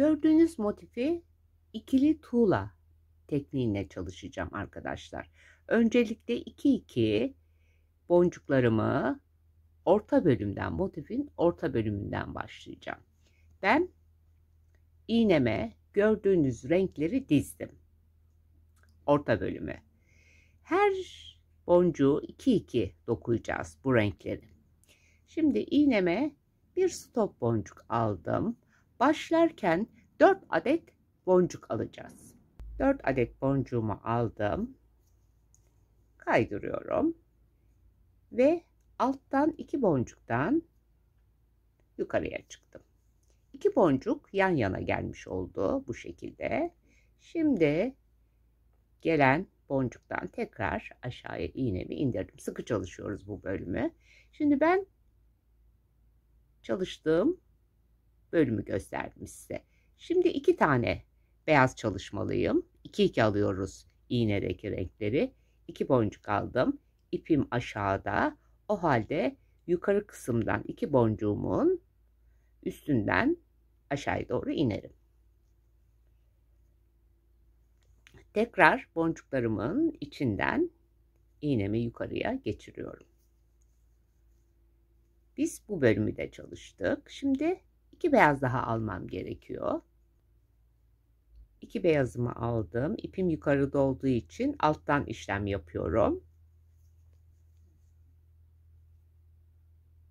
Gördüğünüz motifi ikili tuğla tekniğine çalışacağım arkadaşlar. Öncelikle 2-2 boncuklarımı orta bölümden motifin orta bölümünden başlayacağım. Ben iğneme gördüğünüz renkleri dizdim. Orta bölümü. Her boncuğu 2-2 dokuyacağız bu renkleri. Şimdi iğneme bir stop boncuk aldım. Başlarken 4 adet boncuk alacağız. 4 adet boncuğumu aldım. Kaydırıyorum. Ve alttan 2 boncuktan yukarıya çıktım. İki boncuk yan yana gelmiş oldu bu şekilde. Şimdi gelen boncuktan tekrar aşağıya iğnemi indirdim. Sıkı çalışıyoruz bu bölümü. Şimdi ben çalıştığım bölümü gösterdim size. Şimdi iki tane beyaz çalışmalıyım. İki iki alıyoruz iğnedeki renkleri. İki boncuk aldım. İpim aşağıda. O halde yukarı kısımdan iki boncuğumun üstünden aşağıya doğru inerim. Tekrar boncuklarımın içinden iğnemi yukarıya geçiriyorum. Biz bu bölümü de çalıştık. Şimdi 2 beyaz daha almam gerekiyor. İki beyazımı aldım. İpim yukarıda olduğu için alttan işlem yapıyorum.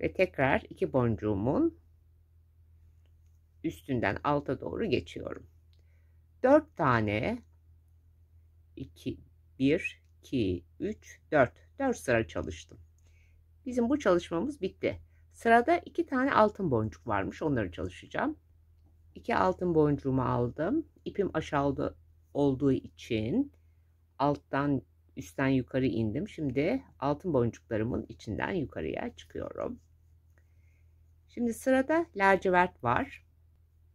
Ve tekrar iki boncuğumun üstünden alta doğru geçiyorum. 4 tane 2 1 2 3 4 4 sıra çalıştım. Bizim bu çalışmamız bitti. Sırada iki tane altın boncuk varmış. Onları çalışacağım. İki altın boncuğumu aldım. İpim aşağıda olduğu için alttan üstten yukarı indim. Şimdi altın boncuklarımın içinden yukarıya çıkıyorum. Şimdi sırada lacivert var.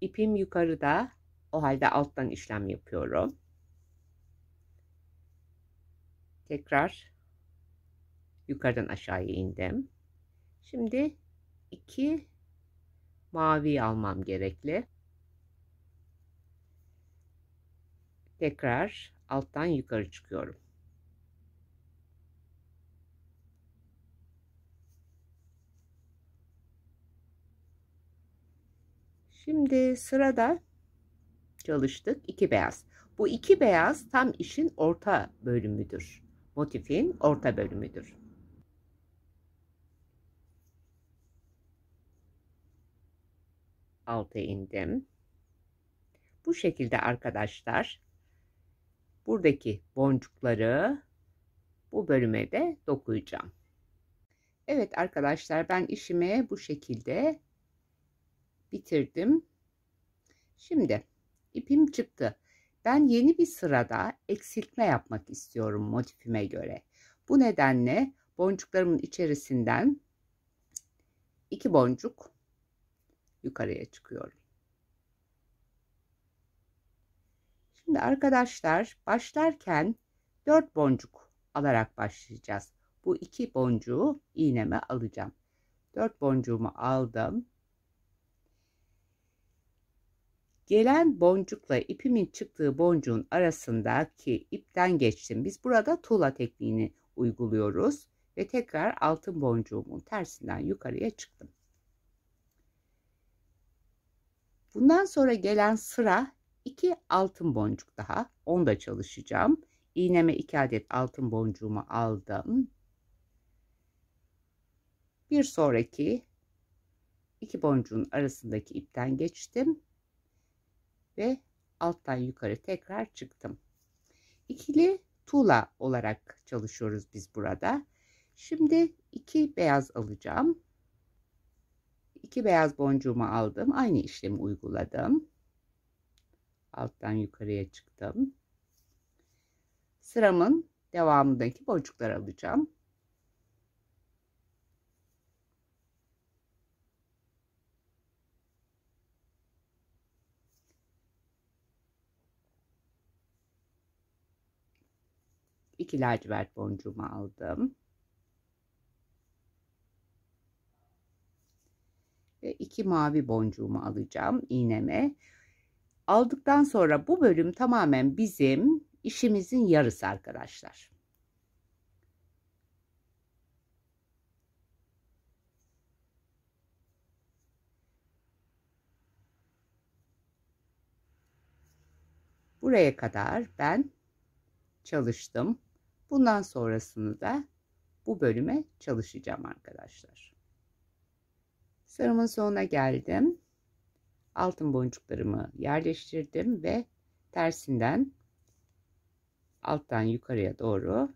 İpim yukarıda. O halde alttan işlem yapıyorum. Tekrar yukarıdan aşağıya indim. Şimdi 2 mavi almam gerekli. Tekrar alttan yukarı çıkıyorum. Şimdi sırada çalıştık. iki beyaz. Bu iki beyaz tam işin orta bölümüdür. Motifin orta bölümüdür. Altı indim. Bu şekilde arkadaşlar buradaki boncukları bu bölüme de dokuyacağım. Evet arkadaşlar ben işimi bu şekilde bitirdim. Şimdi ipim çıktı. Ben yeni bir sırada eksiltme yapmak istiyorum motifime göre. Bu nedenle boncuklarımın içerisinden iki boncuk yukarıya çıkıyorum. Şimdi arkadaşlar başlarken 4 boncuk alarak başlayacağız. Bu iki boncuğu iğneme alacağım. 4 boncuğumu aldım. Gelen boncukla ipimin çıktığı boncuğun arasındaki ipten geçtim. Biz burada tuğla tekniğini uyguluyoruz ve tekrar altın boncuğumun tersinden yukarıya çıktım. Bundan sonra gelen sıra 2 altın boncuk daha. Onda çalışacağım. İğneme 2 adet altın boncuğumu aldım. Bir sonraki iki boncuğun arasındaki ipten geçtim ve alttan yukarı tekrar çıktım. İkili tuğla olarak çalışıyoruz biz burada. Şimdi iki beyaz alacağım iki beyaz boncuğumu aldım. Aynı işlemi uyguladım. Alttan yukarıya çıktım. Sıramın devamındaki boncukları alacağım. İki lacivert boncuğumu aldım. iki mavi boncuğumu alacağım iğneme. Aldıktan sonra bu bölüm tamamen bizim işimizin yarısı arkadaşlar. Buraya kadar ben çalıştım. Bundan sonrasını da bu bölüme çalışacağım arkadaşlar. Sıramın sonuna geldim. Altın boncuklarımı yerleştirdim ve tersinden alttan yukarıya doğru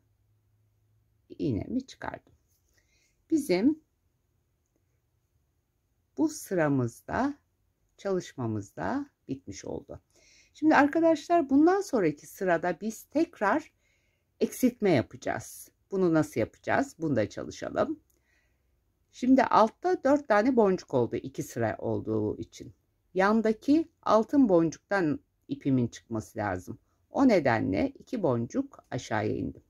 iğnemi çıkardım. Bizim bu sıramızda çalışmamızda bitmiş oldu. Şimdi arkadaşlar bundan sonraki sırada biz tekrar eksiltme yapacağız. Bunu nasıl yapacağız? Bunu da çalışalım. Şimdi altta 4 tane boncuk oldu 2 sıra olduğu için. Yandaki altın boncuktan ipimin çıkması lazım. O nedenle 2 boncuk aşağıya indim.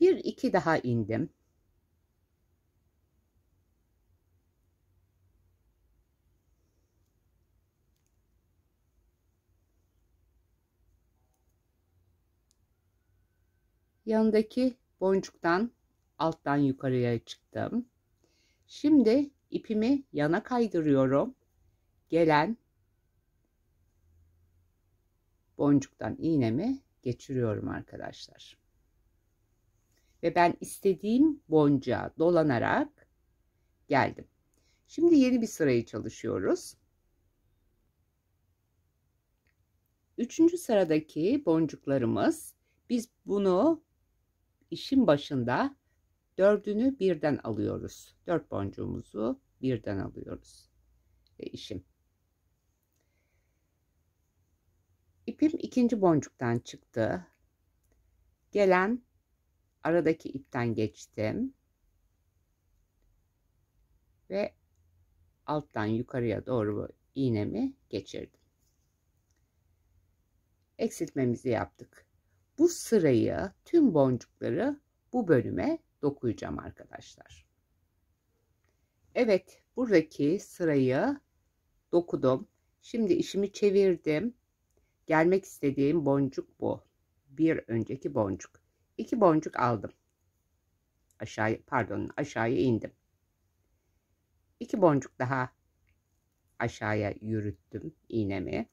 Bir iki daha indim. Yanındaki boncuktan alttan yukarıya çıktım. Şimdi ipimi yana kaydırıyorum. Gelen boncuktan iğnemi geçiriyorum arkadaşlar. Ve ben istediğim boncuğa dolanarak geldim. Şimdi yeni bir sırayı çalışıyoruz. Üçüncü sıradaki boncuklarımız biz bunu işin başında dördünü birden alıyoruz. Dört boncuğumuzu birden alıyoruz. Ve işim. İpim ikinci boncuktan çıktı. Gelen aradaki ipten geçtim. Ve alttan yukarıya doğru iğnemi geçirdim. Eksiltmemizi yaptık bu sırayı, tüm boncukları bu bölüme dokuyacağım arkadaşlar. Evet, buradaki sırayı dokudum. Şimdi işimi çevirdim. Gelmek istediğim boncuk bu. Bir önceki boncuk. İki boncuk aldım. Aşağı, pardon, aşağıya indim. İki boncuk daha aşağıya yürüttüm iğnemi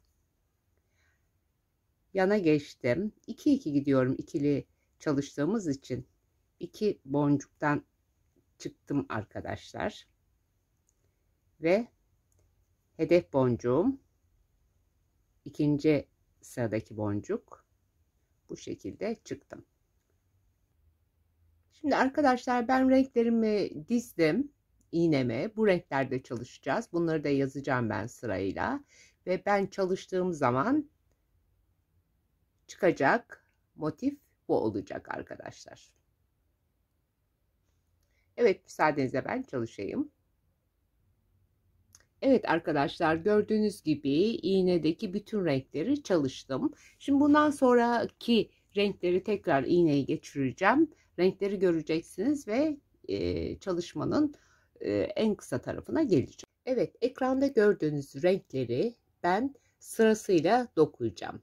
yana geçtim. 2 2 gidiyorum ikili çalıştığımız için. 2 boncuktan çıktım arkadaşlar. Ve hedef boncuğum ikinci sıradaki boncuk bu şekilde çıktım. Şimdi arkadaşlar ben renklerimi dizdim iğneme. Bu renklerde çalışacağız. Bunları da yazacağım ben sırayla. Ve ben çalıştığım zaman çıkacak motif bu olacak arkadaşlar. Evet müsaadenizle ben çalışayım. Evet arkadaşlar gördüğünüz gibi iğnedeki bütün renkleri çalıştım. Şimdi bundan sonraki renkleri tekrar iğneyi geçireceğim. Renkleri göreceksiniz ve e, çalışmanın e, en kısa tarafına geleceğim. Evet ekranda gördüğünüz renkleri ben sırasıyla dokuyacağım.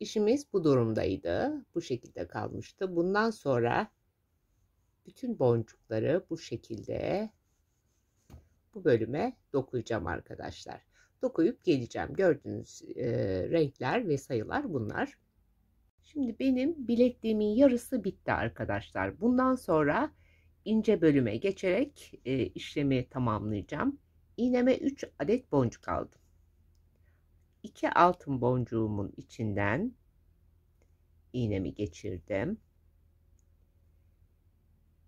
İşimiz bu durumdaydı. Bu şekilde kalmıştı. Bundan sonra bütün boncukları bu şekilde bu bölüme dokuyacağım arkadaşlar. Dokuyup geleceğim. Gördüğünüz e, renkler ve sayılar bunlar. Şimdi benim bilekliğimin yarısı bitti arkadaşlar. Bundan sonra ince bölüme geçerek e, işlemi tamamlayacağım. İğneme 3 adet boncuk aldım iki altın boncuğumun içinden iğnemi geçirdim.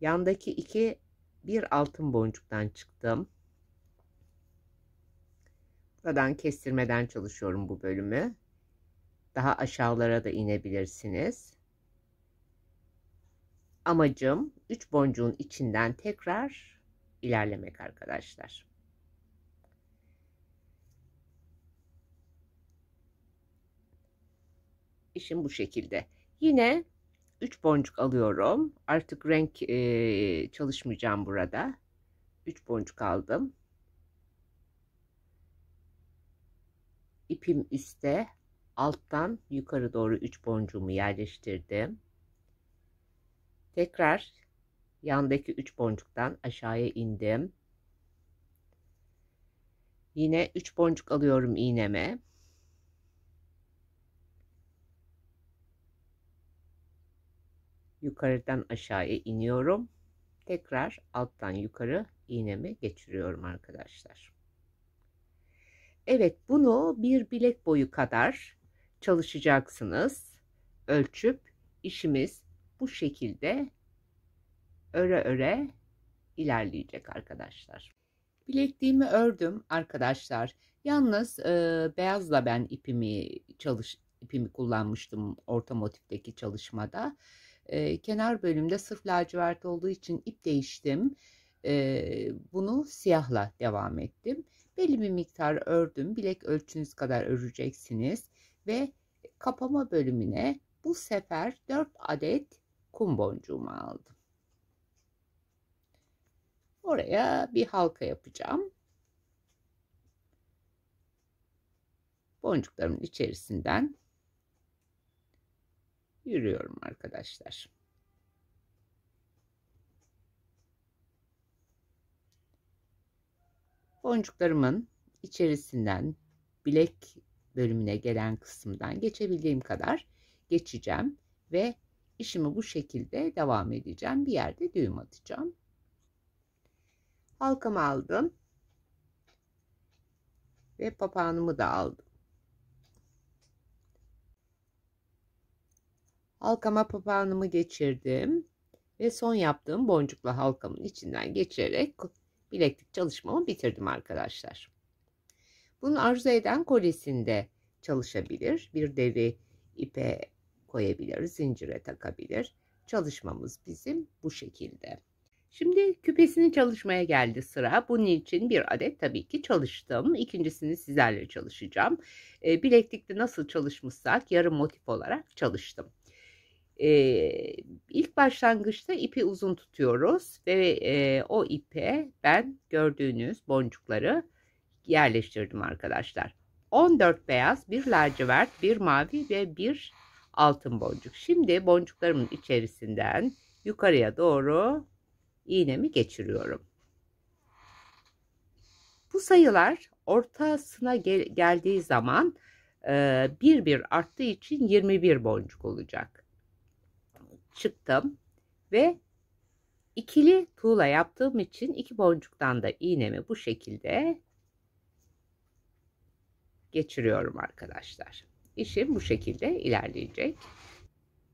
Yandaki iki bir altın boncuktan çıktım. Buradan kestirmeden çalışıyorum bu bölümü. Daha aşağılara da inebilirsiniz. Amacım 3 boncuğun içinden tekrar ilerlemek arkadaşlar. işim bu şekilde. Yine 3 boncuk alıyorum. Artık renk e, çalışmayacağım burada. 3 boncuk aldım. İpim üstte. Alttan yukarı doğru 3 boncuğumu yerleştirdim. Tekrar yandaki 3 boncuktan aşağıya indim. Yine 3 boncuk alıyorum iğneme. yukarıdan aşağıya iniyorum. Tekrar alttan yukarı iğnemi geçiriyorum arkadaşlar. Evet bunu bir bilek boyu kadar çalışacaksınız. Ölçüp işimiz bu şekilde öre öre ilerleyecek arkadaşlar. Bilekliğimi ördüm arkadaşlar. Yalnız e, beyazla ben ipimi çalış ipimi kullanmıştım orta motifteki çalışmada e, kenar bölümde sırf lacivert olduğu için ip değiştim. E, bunu siyahla devam ettim. Belli bir miktar ördüm. Bilek ölçünüz kadar öreceksiniz. Ve kapama bölümüne bu sefer 4 adet kum boncuğumu aldım. Oraya bir halka yapacağım. Boncuklarımın içerisinden yürüyorum arkadaşlar. Boncuklarımın içerisinden bilek bölümüne gelen kısımdan geçebildiğim kadar geçeceğim ve işimi bu şekilde devam edeceğim. Bir yerde düğüm atacağım. Halkamı aldım ve papağanımı da aldım. Halkama papağanımı geçirdim ve son yaptığım boncuklu halkamın içinden geçirerek bileklik çalışmamı bitirdim arkadaşlar. Bunu arzu eden kolyesinde çalışabilir. Bir deri ipe koyabilir, zincire takabilir. Çalışmamız bizim bu şekilde. Şimdi küpesini çalışmaya geldi sıra. Bunun için bir adet tabii ki çalıştım. İkincisini sizlerle çalışacağım. Ee, bileklikte nasıl çalışmışsak yarım motif olarak çalıştım. E, ilk başlangıçta ipi uzun tutuyoruz ve e, o ipe ben gördüğünüz boncukları yerleştirdim arkadaşlar. 14 beyaz, bir lacivert, bir mavi ve bir altın boncuk. Şimdi boncuklarımın içerisinden yukarıya doğru iğnemi geçiriyorum. Bu sayılar ortasına gel geldiği zaman e, bir bir arttığı için 21 boncuk olacak çıktım ve ikili tuğla yaptığım için iki boncuktan da iğnemi bu şekilde geçiriyorum arkadaşlar. İşim bu şekilde ilerleyecek.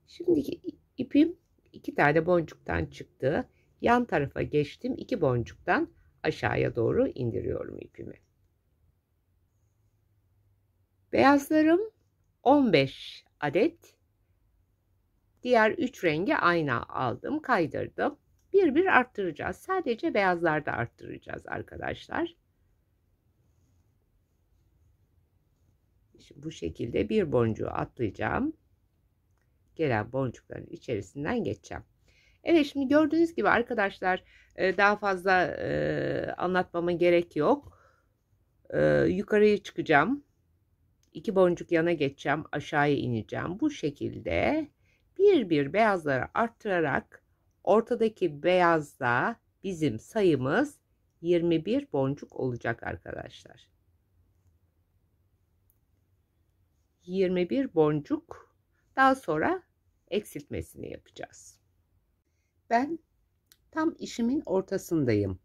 Şimdiki ipim iki tane boncuktan çıktı. Yan tarafa geçtim. iki boncuktan aşağıya doğru indiriyorum ipimi. Beyazlarım 15 adet Diğer 3 rengi aynı aldım, kaydırdım. Bir bir arttıracağız. Sadece beyazlarda arttıracağız arkadaşlar. Şimdi bu şekilde bir boncuğu atlayacağım. Gelen boncukların içerisinden geçeceğim. Evet şimdi gördüğünüz gibi arkadaşlar e, daha fazla e, anlatmama gerek yok. E, yukarıya çıkacağım. İki boncuk yana geçeceğim. Aşağıya ineceğim. Bu şekilde bir bir beyazları arttırarak ortadaki beyazda bizim sayımız 21 boncuk olacak arkadaşlar. 21 boncuk daha sonra eksiltmesini yapacağız. Ben tam işimin ortasındayım.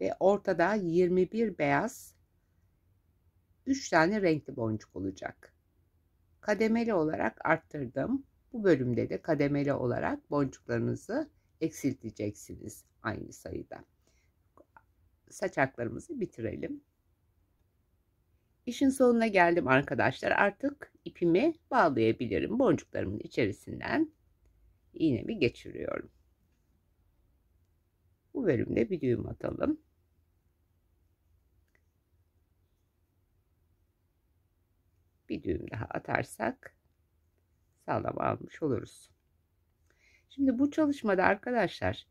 Ve ortada 21 beyaz 3 tane renkli boncuk olacak kademeli olarak arttırdım. Bu bölümde de kademeli olarak boncuklarınızı eksilteceksiniz aynı sayıda. Saçaklarımızı bitirelim. İşin sonuna geldim arkadaşlar. Artık ipimi bağlayabilirim. Boncuklarımın içerisinden iğnemi geçiriyorum. Bu bölümde bir düğüm atalım. bir düğüm daha atarsak sağlam almış oluruz. Şimdi bu çalışmada arkadaşlar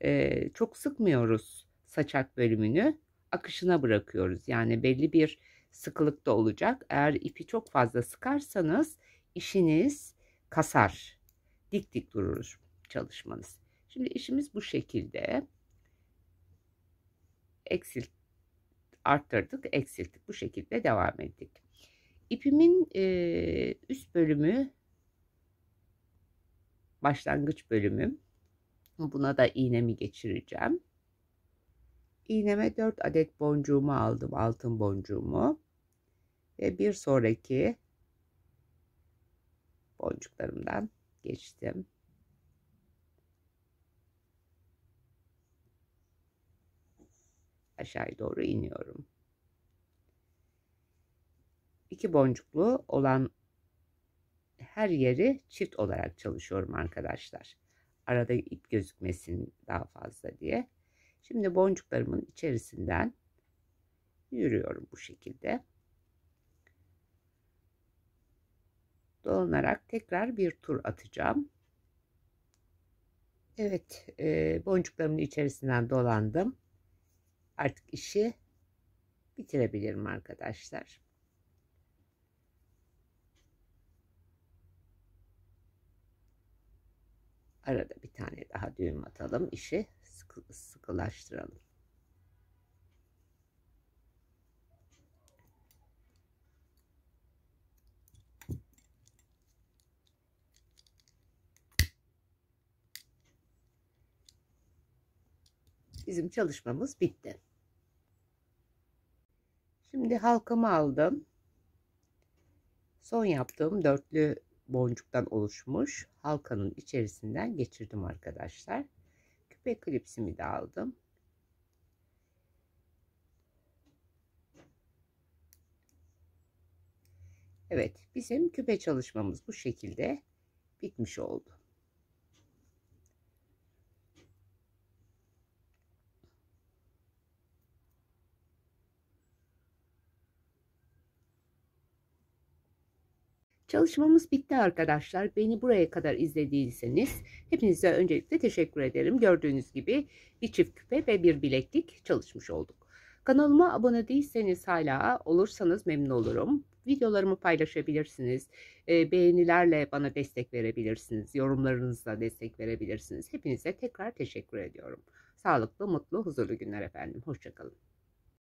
e, çok sıkmıyoruz saçak bölümünü akışına bırakıyoruz. Yani belli bir sıkılıkta olacak. Eğer ipi çok fazla sıkarsanız işiniz kasar. Dik dik durur çalışmanız. Şimdi işimiz bu şekilde. Eksilt arttırdık, eksilttik. Bu şekilde devam ettik. İpimin e, üst bölümü başlangıç bölümü. Buna da iğnemi geçireceğim. İğneme 4 adet boncuğumu aldım. Altın boncuğumu. Ve bir sonraki boncuklarımdan geçtim. Aşağıya doğru iniyorum iki boncuklu olan her yeri çift olarak çalışıyorum arkadaşlar. Arada ip gözükmesin daha fazla diye. Şimdi boncuklarımın içerisinden yürüyorum bu şekilde. dolanarak tekrar bir tur atacağım. Evet e, boncuklarımın içerisinden dolandım. Artık işi bitirebilirim arkadaşlar. Arada bir tane daha düğüm atalım. işi sıkı, sıkılaştıralım. Bizim çalışmamız bitti. Şimdi halkamı aldım. Son yaptığım dörtlü boncuktan oluşmuş halkanın içerisinden geçirdim arkadaşlar. Küpe klipsimi de aldım. Evet bizim küpe çalışmamız bu şekilde bitmiş oldu. Çalışmamız bitti arkadaşlar. Beni buraya kadar izlediyseniz hepinize öncelikle teşekkür ederim. Gördüğünüz gibi bir çift küpe ve bir bileklik çalışmış olduk. Kanalıma abone değilseniz hala olursanız memnun olurum. Videolarımı paylaşabilirsiniz. Ee, beğenilerle bana destek verebilirsiniz. Yorumlarınızla destek verebilirsiniz. Hepinize tekrar teşekkür ediyorum. Sağlıklı, mutlu, huzurlu günler efendim. Hoşçakalın.